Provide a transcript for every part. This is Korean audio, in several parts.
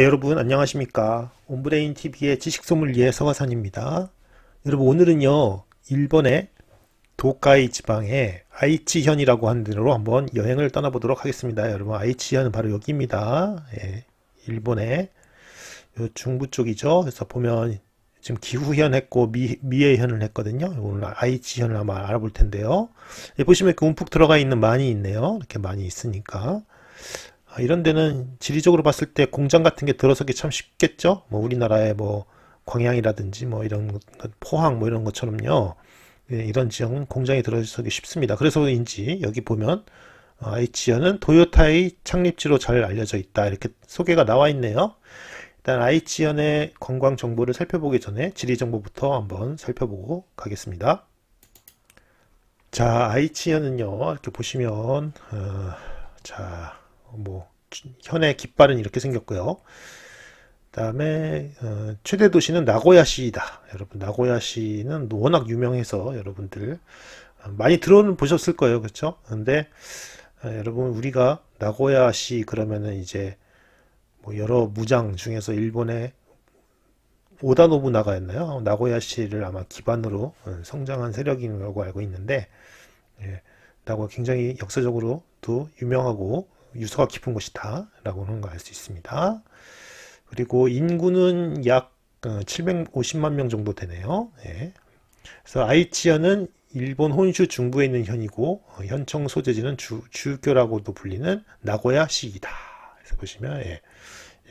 네, 여러분 안녕하십니까 온브레인TV의 지식소믈리에 예 서화산입니다 여러분 오늘은요 일본의 도카이 지방의 아이치현이라고 하는 데로 한번 여행을 떠나보도록 하겠습니다 여러분 아이치현은 바로 여기입니다 예, 일본의 중부 쪽이죠 그래서 보면 지금 기후현 했고 미, 미해현을 했거든요 오늘 아이치현을 한번 알아볼 텐데요 예, 보시면 이렇게 움푹 들어가 있는 많이 있네요 이렇게 많이 있으니까 아, 이런 데는 지리적으로 봤을 때 공장 같은 게 들어서기 참 쉽겠죠. 뭐 우리나라의 뭐 광양이라든지 뭐 이런 포항 뭐 이런 것처럼요. 예, 이런 지역은 공장이 들어서기 쉽습니다. 그래서인지 여기 보면 어, 아이치현은 도요타의 창립지로 잘 알려져 있다 이렇게 소개가 나와 있네요. 일단 아이치현의 관광 정보를 살펴보기 전에 지리 정보부터 한번 살펴보고 가겠습니다. 자 아이치현은요 이렇게 보시면 어, 자뭐 현의 깃발은 이렇게 생겼고요. 그다음에 어, 최대 도시는 나고야시이다. 여러분 나고야시는 워낙 유명해서 여러분들 어, 많이 들어 보셨을 거예요, 그렇죠? 그런데 어, 여러분 우리가 나고야시 그러면은 이제 뭐 여러 무장 중에서 일본의 오다 노부나가였나요? 나고야시를 아마 기반으로 어, 성장한 세력인 라고 알고 있는데 예, 나고 굉장히 역사적으로도 유명하고 유서가 깊은 곳이다 라고 하는 걸 알 수 있습니다. 그리고 인구는 약 750만 어, 명 정도 되네요. 예. 그래서 아이치현은 일본 혼슈 중부에 있는 현이고 어, 현청 소재지는 주, 주교라고도 불리는 나고야시이다. 그래서 보시면 예.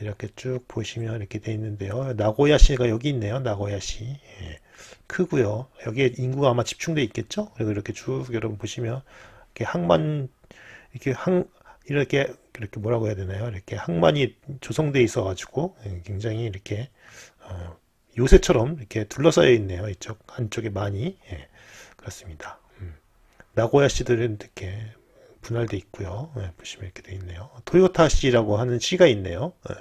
이렇게 쭉 보시면 이렇게 돼 있는데요. 나고야시가 여기 있네요. 나고야시 예. 크고요. 여기에 인구가 아마 집중돼 있겠죠. 그리고 이렇게 쭉 여러분 보시면 이렇게 항만 이렇게 항 이렇게 이렇게 뭐라고 해야 되나요? 이렇게 항만이 조성돼 있어 가지고 예, 굉장히 이렇게 어, 요새처럼 이렇게 둘러싸여 있네요. 이쪽 한쪽에 많이 예, 그렇습니다. 음. 나고야시들은 이렇게 분할돼 있고요. 예, 보시면 이렇게 돼 있네요. 토요타시라고 하는 시가 있네요. 예.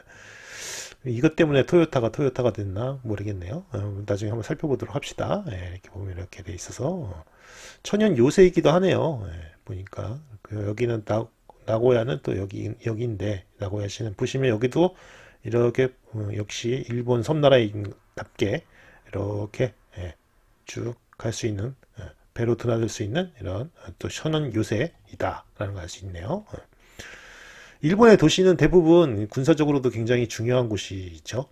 이것 때문에 토요타가 토요타가 됐나 모르겠네요. 어, 나중에 한번 살펴보도록 합시다. 예, 이렇게 보면 이렇게 돼 있어서 천연 요새이기도 하네요. 예, 보니까 그 여기는 딱 나고야는 또 여기 여기인데 나고야시는 보시면 여기도 이렇게 어, 역시 일본 섬나라인답게 이렇게 예, 쭉갈 수 있는 예, 배로 드나들 수 있는 이런 또 현원 요새이다라는 걸 알 수 있네요. 예. 일본의 도시는 대부분 군사적으로도 굉장히 중요한 곳이죠.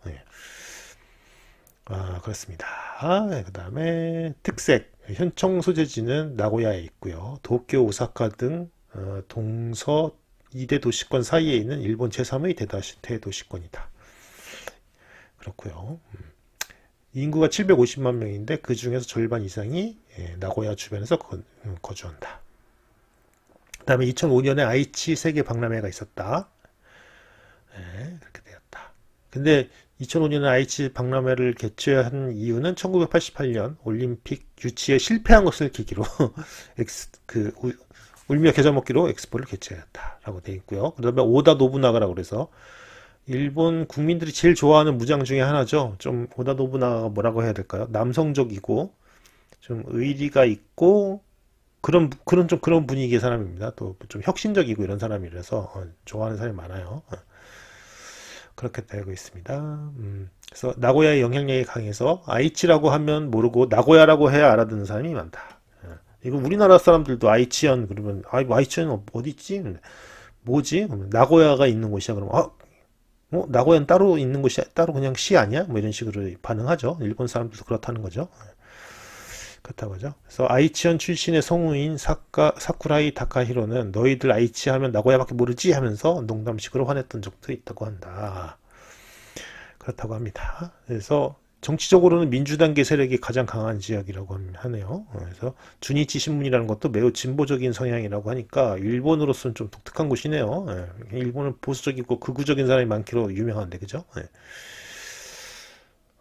아, 그렇습니다. 아, 그 다음에 특색 현청 소재지는 나고야에 있고요. 도쿄, 오사카 등 어, 동서 2대 도시권 사이에 있는 일본 제3의 대다시태 도시권이다. 그렇고요. 음. 인구가 750만 명인데 그 중에서 절반 이상이 예, 나고야 주변에서 거, 음, 주한다 그다음에 2005년에 아이치 세계 박람회가 있었다. 네, 그렇게 되었다. 근데 2005년에 아이치 박람회를 개최한 이유는 1988년 올림픽 유치에 실패한 것을 계기로 그 울며 계좌 먹기로 엑스포를 개최했다라고 돼 있고요. 그다음에 오다 노부나가라고 그래서 일본 국민들이 제일 좋아하는 무장 중에 하나죠. 좀 오다 노부나가 뭐라고 해야 될까요? 남성적이고 좀 의리가 있고 그런 그런 좀 그런 분위기의 사람입니다. 또 좀 혁신적이고 이런 사람이라서 어, 좋아하는 사람이 많아요. 어. 그렇게 되고 있습니다. 음, 그래서 나고야의 영향력이 강해서 아이치라고 하면 모르고 나고야라고 해야 알아듣는 사람이 많다. 이거 우리나라 사람들도 아이치현 그러면 아 뭐 아이치현 어, 어디 있지? 뭐지? 나고야가 있는 곳이야. 그러면 아, 어? 뭐, 나고야는 따로 있는 곳이 따로 그냥 시 아니야? 뭐 이런 식으로 반응하죠. 일본 사람들도 그렇다는 거죠. 예. 그렇다고 하죠. 그래서 아이치현 출신의 성우인 사카, 사쿠라이 다카히로는 너희들 아이치 하면 나고야밖에 모르지 하면서 농담식으로 화냈던 적도 있다고 한다. 그렇다고 합니다. 그래서 정치적으로는 민주당계 세력이 가장 강한 지역이라고 하네요. 그래서 준이치 신문이라는 것도 매우 진보적인 성향이라고 하니까 일본으로서는 좀 독특한 곳이네요. 예. 일본은 보수적이고 극우적인 사람이 많기로 유명한데 그죠? 예.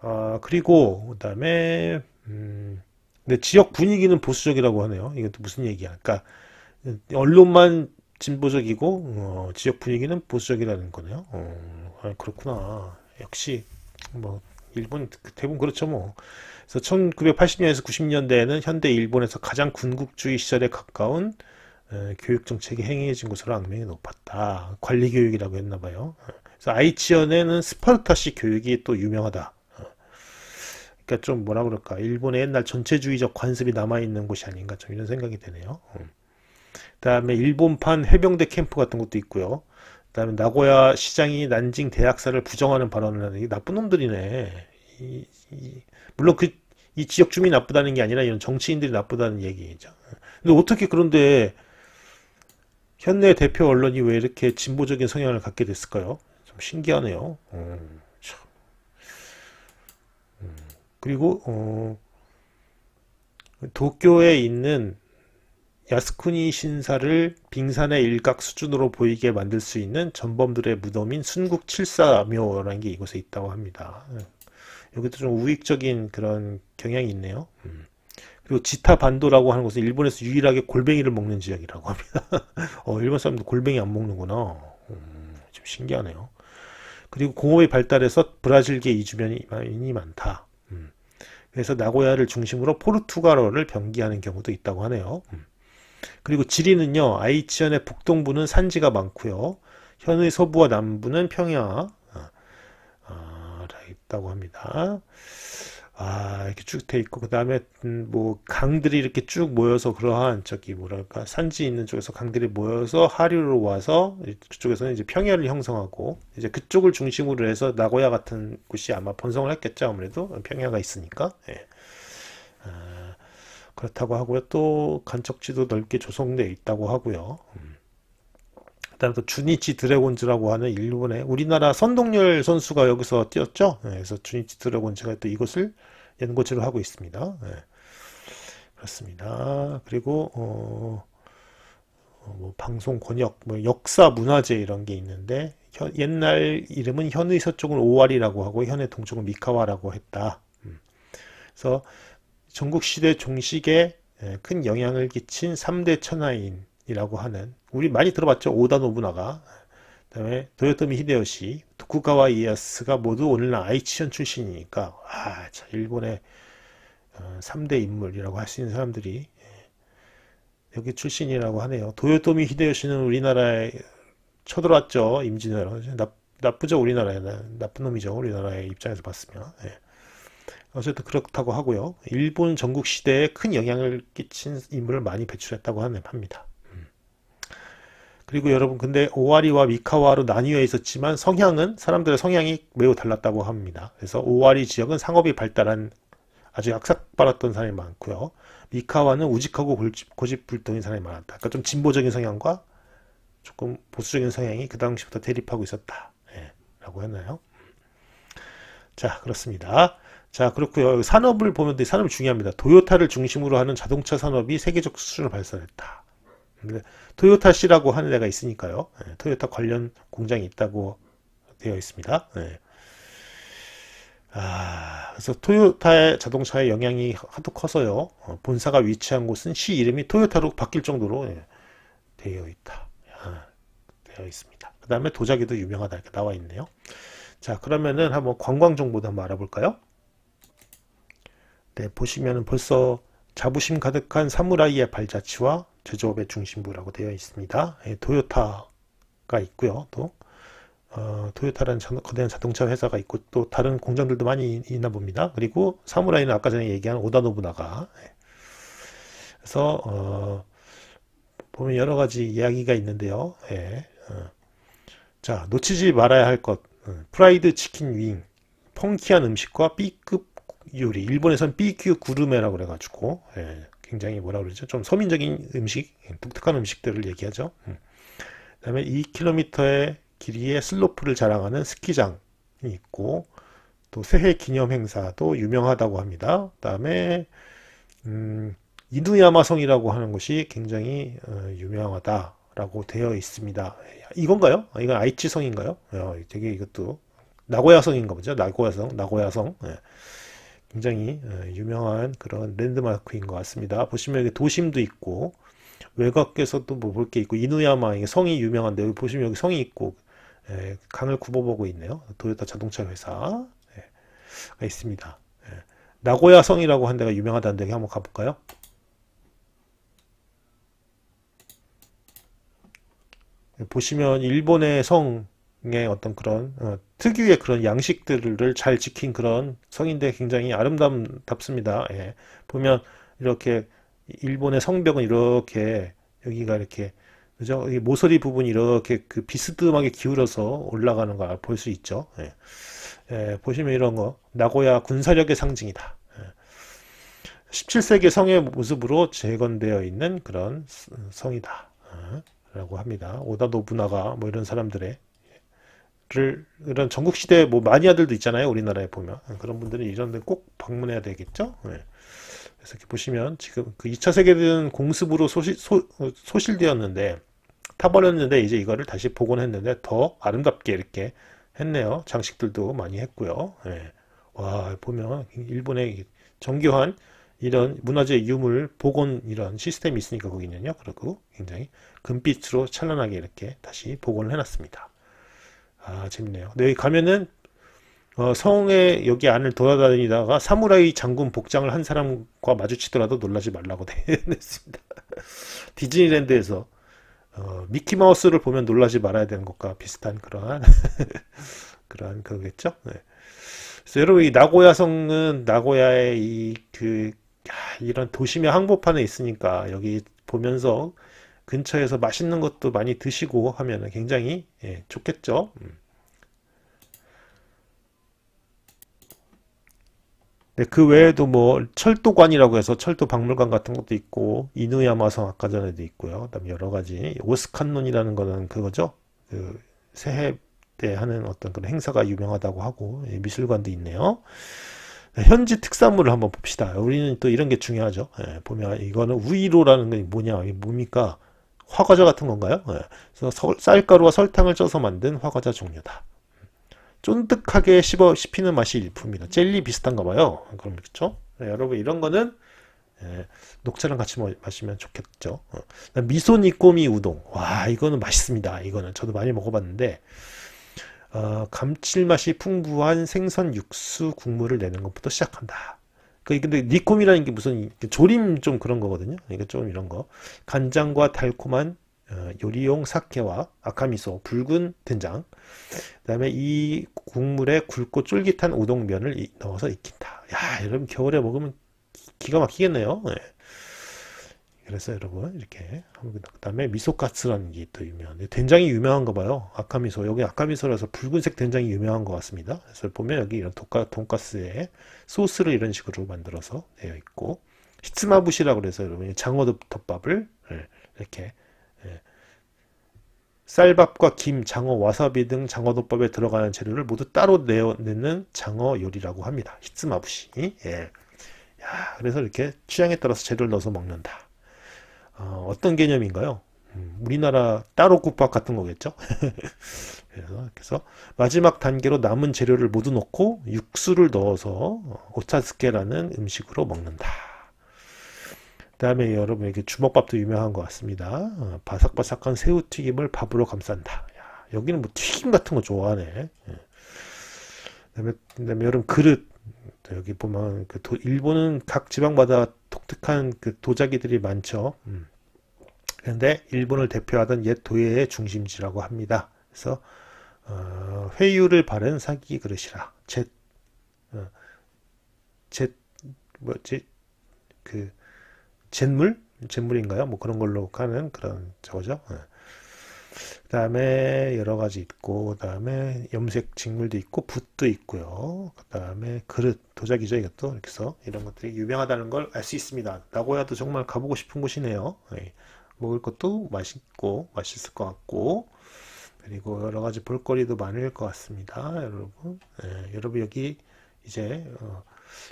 아 그리고 그다음에 음, 근데 지역 분위기는 보수적이라고 하네요. 이것도 무슨 얘기야? 그러니까 언론만 진보적이고 어, 지역 분위기는 보수적이라는 거네요. 어, 아, 그렇구나. 역시 뭐 일본 그 대부분 그렇죠 뭐. 그래서 1980년에서 90년대에는 현대 일본에서 가장 군국주의 시절에 가까운 에, 교육 정책이 행해진 것으로 악명이 높았다. 관리 교육이라고 했나 봐요. 그래서 아이치현에는 스파르타식 교육이 또 유명하다. 그러니까 좀 뭐라 그럴까 일본의 옛날 전체주의적 관습이 남아 있는 곳이 아닌가 좀 이런 생각이 드네요. 음. 그다음에 일본판 해병대 캠프 같은 것도 있고요. 그다음에 나고야 시장이 난징 대학살을 부정하는 발언을 하는 게 나쁜 놈들이네. 이, 이, 물론 그이 지역 주민이 나쁘다는 게 아니라 이런 정치인들이 나쁘다는 얘기죠. 근데 어떻게 그런데 현내 대표 언론이 왜 이렇게 진보적인 성향을 갖게 됐을까요? 좀 신기하네요. 음, 참. 음, 그리고 어, 도쿄에 있는 야스쿠니 신사를 빙산의 일각 수준으로 보이게 만들 수 있는 전범들의 무덤인 순국 칠사묘라는 게 이곳에 있다고 합니다. 예. 여기도 좀 우익적인 그런 경향이 있네요. 음. 그리고 지타 반도라고 하는 곳은 일본에서 유일하게 골뱅이를 먹는 지역이라고 합니다. 어, 일본 사람들 골뱅이 안 먹는구나. 음, 좀 신기하네요. 그리고 공업이 발달해서 브라질계 이주변이 많다. 음. 그래서 나고야를 중심으로 포르투갈어를 변기하는 경우도 있다고 하네요. 음. 그리고 지리는요. 아이치현의 북동부는 산지가 많고요. 현의 서부와 남부는 평야 아, 아 있다고 합니다. 아 이렇게 쭉 돼 있고 그 다음에 음, 뭐 강들이 이렇게 쭉 모여서 그러한 저기 뭐랄까 산지 있는 쪽에서 강들이 모여서 하류로 와서 그쪽에서는 이제 평야를 형성하고 이제 그쪽을 중심으로 해서 나고야 같은 곳이 아마 번성을 했겠죠 아무래도 평야가 있으니까 예. 아, 그렇다고 하고요. 또 간척지도 넓게 조성되어 있다고 하고요. 음. 그다음에 또 주니치 드래곤즈라고 하는 일본의 우리나라 선동열 선수가 여기서 뛰었죠. 네, 그래서 주니치 드래곤즈가 또 이것을 연고지로 하고 있습니다. 예. 그렇습니다. 그리고 어, 어, 뭐 방송 권역, 뭐 역사 문화재 이런 게 있는데 현, 옛날 이름은 현의 서쪽은 오왈이라고 하고 현의 동쪽은 미카와라고 했다. 음. 그래서 전국시대 종식에 예, 큰 영향을 끼친 3대 천하인이라고 하는 우리 많이 들어봤죠. 오다 노부나가 그다음에 도요토미 히데요시, 도쿠가와 이에야스가 모두 오늘날 아이치현 출신이니까 아, 일본의 3대 어, 인물이라고 할 수 있는 사람들이 예, 여기 출신이라고 하네요. 도요토미 히데요시는 우리나라에 쳐들어왔죠. 임진왜란. 나쁘죠 우리나라에는 나쁜 놈이죠 우리나라의 입장에서 봤으면 예. 어쨌든 그렇다고 하고요. 일본 전국 시대에 큰 영향을 끼친 인물을 많이 배출했다고 합니다. 음. 그리고 여러분 근데 오와리와 미카와로 나뉘어 있었지만 성향은 사람들의 성향이 매우 달랐다고 합니다. 그래서 오와리 지역은 상업이 발달한 아주 약삭받았던 사람이 많고요. 미카와는 우직하고 고집불통인 사람이 많았다. 그러니까 좀 진보적인 성향과 조금 보수적인 성향이 그 당시부터 대립하고 있었다. 예, 라고 했나요? 자, 그렇습니다. 자 그렇고요 산업을 보면 산업이 중요합니다 도요타를 중심으로 하는 자동차 산업이 세계적 수준을 발산했다 토요타 씨라고 하는 데가 있으니까요 네, 예, 토요타 관련 공장이 있다고 되어 있습니다 네. 아, 그래서 토요타의 자동차의 영향이 하도 커서요 어, 본사가 위치한 곳은 시 이름이 토요타로 바뀔 정도로 예, 되어 있다 아, 되어 있습니다 그 다음에 도자기도 유명하다 이렇게 나와 있네요 자 그러면은 한번 관광 정보도 한번 알아볼까요 네, 보시면 벌써 자부심 가득한 사무라이의 발자취와 제조업의 중심부라고 되어 있습니다. 예, 도요타가 있고요. 또 어, 토요타라는 자, 거대한 자동차 회사가 있고 또 다른 공장들도 많이 있나 봅니다. 그리고 사무라이는 아까 전에 얘기한 오다 노부나가 예. 그래서 어, 보면 여러 가지 이야기가 있는데요. 예. 어. 자 놓치지 말아야 할것 어, 프라이드 치킨 윙 펑키한 음식과 B급 요리 일본에선 BQ 구르메라고 그래가지고 예, 굉장히 뭐라 그러죠 좀 서민적인 음식 독특한 음식들을 얘기하죠 음. 그 다음에 2km의 길이의 슬로프를 자랑하는 스키장이 있고 또 새해 기념 행사도 유명하다고 합니다 그 다음에 음, 이누야마성이라고 하는 곳이 굉장히 어, 유명하다라고 되어 있습니다 이건가요? 아, 이건 아이치성인가요? 어, 되게 이것도 나고야성인가 보죠 나고야성 나고야성 예. 굉장히 어, 유명한 그런 랜드마크인 것 같습니다. 보시면 여기 도심도 있고 외곽에서도 뭐 볼 게 있고 이누야마 이 성이 유명한데 여기 보시면 여기 성이 있고 예, 강을 굽어보고 있네요. 도요타 자동차 회사가 예, 있습니다. 예. 나고야 성이라고 한 데가 유명하다는 데 한번 가볼까요? 보시면 일본의 성의 어떤 그런 어, 특유의 그런 양식들을 잘 지킨 그런 성인데 굉장히 아름답습니다. 예. 보면 이렇게 일본의 성벽은 이렇게 여기가 이렇게 그죠? 이 모서리 부분이 이렇게 그 비스듬하게 기울어서 올라가는 걸 볼 수 있죠. 예. 예, 보시면 이런 거 나고야 군사력의 상징이다. 예. 17세기 성의 모습으로 재건되어 있는 그런 성이다. 어? 라고 합니다. 오다 노부나가 뭐 이런 사람들의 를 이런 전국 시대 뭐 마니아들도 있잖아요 우리나라에 보면 그런 분들은 이런 데 꼭 방문해야 되겠죠 네. 그래서 이렇게 보시면 지금 그 2차 세계대전 공습으로 소시, 소, 소실되었는데 타버렸는데 이제 이거를 다시 복원했는데 더 아름답게 이렇게 했네요 장식들도 많이 했고요 네. 와 보면 일본의 정교한 이런 문화재 유물 복원 이런 시스템이 있으니까 거기는요 그리고 굉장히 금빛으로 찬란하게 이렇게 다시 복원을 해놨습니다 아 재밌네요. 네 가면은 어, 성에 여기 안을 돌아다니다가 사무라이 장군 복장을 한 사람과 마주치더라도 놀라지 말라고 대냈습니다. 디즈니랜드에서 어, 미키마우스를 보면 놀라지 말아야 되는 것과 비슷한 그러한 그러한 그러겠죠. 네. 그래서 여러분 이 나고야성은 나고야의 이그 아, 이런 도심의 항복판에 있으니까 여기 보면서 근처에서 맛있는 것도 많이 드시고 하면 굉장히 예, 좋겠죠. 음. 네, 그 외에도 뭐 철도관이라고 해서 철도 박물관 같은 것도 있고 이누야마성 아까 전에도 있고요. 그다음 에 여러 가지 오스칸론이라는 거는 그거죠. 그 새해 때 하는 어떤 그런 행사가 유명하다고 하고 예, 미술관도 있네요. 네, 현지 특산물을 한번 봅시다. 우리는 또 이런 게 중요하죠. 예, 보면 이거는 우이로라는 게 뭐냐, 이게 뭡니까? 화과자 같은 건가요? 네. 그래서 서, 쌀가루와 설탕을 쪄서 만든 화과자 종류다. 쫀득하게 씹어 씹히는 맛이 일품이다. 젤리 비슷한가 봐요. 그럼 그렇죠? 네, 여러분 이런 거는 예, 녹차랑 같이 마시면 좋겠죠. 어. 미소 니꼬미 우동. 와 이거는 맛있습니다. 이거는 저도 많이 먹어봤는데 어, 감칠맛이 풍부한 생선 육수 국물을 내는 것부터 시작한다. 그 근데 니콤이라는 게 무슨 조림 좀 그런 거거든요. 그러니까 좀 이런 거. 간장과 달콤한 어, 요리용 사케와 아카미소, 붉은 된장. 그다음에 이 국물에 굵고 쫄깃한 우동면을 넣어서 익힌다. 야, 여러분 겨울에 먹으면 기가 막히겠네요. 네. 그래서 여러분 이렇게 한번 그다음에 미소가스라는 게 또 유명한데 된장이 유명한가 봐요. 아카미소 여기 아카미소라서 붉은색 된장이 유명한 것 같습니다. 그래서 보면 여기 이런 돈가, 돈가스에 소스를 이런 식으로 만들어서 되어 있고 히츠마부시라고 그래서 여러분 장어 덮밥을 예, 이렇게 예. 쌀밥과 김, 장어, 와사비 등 장어 덮밥에 들어가는 재료를 모두 따로 내어내는 장어 요리라고 합니다. 히츠마부시. 예. 야, 그래서 이렇게 취향에 따라서 재료를 넣어서 먹는다. 어, 떤 개념인가요? 음, 우리나라 따로 국밥 같은 거겠죠? 그래서, 그래서 마지막 단계로 남은 재료를 모두 넣고 육수를 넣어서 오차스케라는 어, 음식으로 먹는다. 그 다음에 여러분에게 주먹밥도 유명한 것 같습니다. 어, 바삭바삭한 새우튀김을 밥으로 감싼다. 야, 여기는 뭐 튀김 같은 거 좋아하네. 예. 그다음에, 그다음에 여름 그릇. 여기 보면 그 일본은 각 지방마다 독특한 그 도자기들이 많죠. 음. 그런데 일본을 대표하던 옛 도예의 중심지라고 합니다. 그래서 어, 회유를 바른 사기 그릇이라 제, 어, 뭐지 그 잿물 잿물인가요? 뭐 그런 걸로 가는 그런 저거죠. 어. 그 다음에 여러 가지 있고 그 다음에 염색 직물도 있고 붓도 있고요 그 다음에 그릇 도자기죠 이것도 이렇게 해서 이런 것들이 유명하다는 걸 알 수 있습니다 나고야도 정말 가보고 싶은 곳이네요 네. 먹을 것도 맛있고 맛있을 것 같고 그리고 여러 가지 볼거리도 많을 것 같습니다 여러분 네. 여러분 여기 이제 어,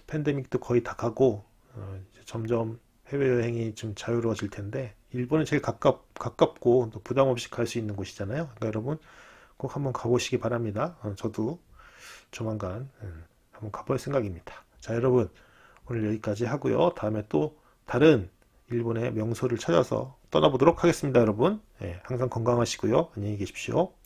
팬데믹도 거의 다 가고 어, 점점 해외여행이 좀 자유로워질 텐데 일본은 제일 가깝, 가깝고 또 부담 없이 갈 수 있는 곳이잖아요. 그러니까 여러분 꼭 한번 가보시기 바랍니다. 어, 저도 조만간 음, 한번 가볼 생각입니다. 자 여러분 오늘 여기까지 하고요. 다음에 또 다른 일본의 명소를 찾아서 떠나보도록 하겠습니다. 여러분 예, 항상 건강하시고요. 안녕히 계십시오.